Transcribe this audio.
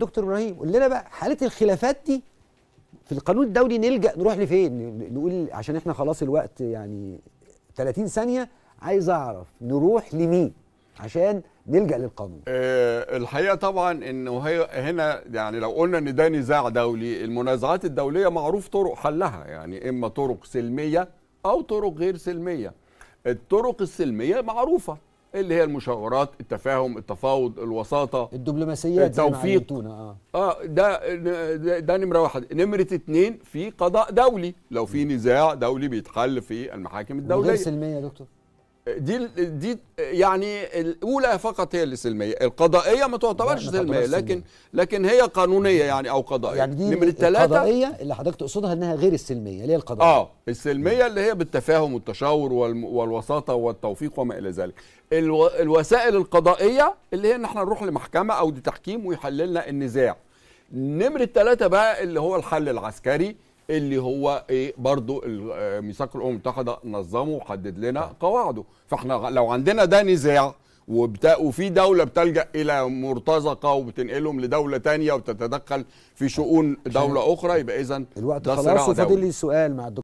دكتور ابراهيم قول لنا بقى حاله الخلافات دي في القانون الدولي نلجا نروح لفين نقول عشان احنا خلاص الوقت يعني 30 ثانيه عايز اعرف نروح لمين عشان نلجا للقانون أه الحقيقه طبعا انه هي هنا يعني لو قلنا ان ده نزاع دولي المنازعات الدوليه معروف طرق حلها يعني اما طرق سلميه او طرق غير سلميه الطرق السلميه معروفه اللي هي المشاورات التفاهم التفاوض الوساطه الدبلوماسيات التوفيق اه, آه ده, ده ده نمره واحد نمره اتنين في قضاء دولي لو في نزاع دولي بيتحل في المحاكم الدوليه غير سلميه يا دكتور دي دي يعني الاولى فقط هي اللي سلميه القضائيه ما تعتبرش سلميه لكن لكن هي قانونيه يعني او قضائيه يعني دي من الثلاثه القضائيه اللي حضرتك تقصدها انها غير السلميه اللي هي القضائيه اه السلميه اللي هي بالتفاهم والتشاور والوساطه والتوفيق وما الى ذلك الو الوسائل القضائيه اللي هي ان احنا نروح لمحكمه او دي تحكيم ويحللنا النزاع نمره الثلاثه بقى اللي هو الحل العسكري اللي هو ايه برضو آه، ميثاق الامم المتحده نظمه وحدد لنا نعم. قواعده فاحنا لو عندنا ده نزاع وبتا... وفي دولة بتلجأ إلى مرتزقة وبتنقلهم لدولة تانية وبتتدخل في شؤون دولة أخرى يبقى إذا الوقت خلاص وفاضل لي سؤال مع الدكتور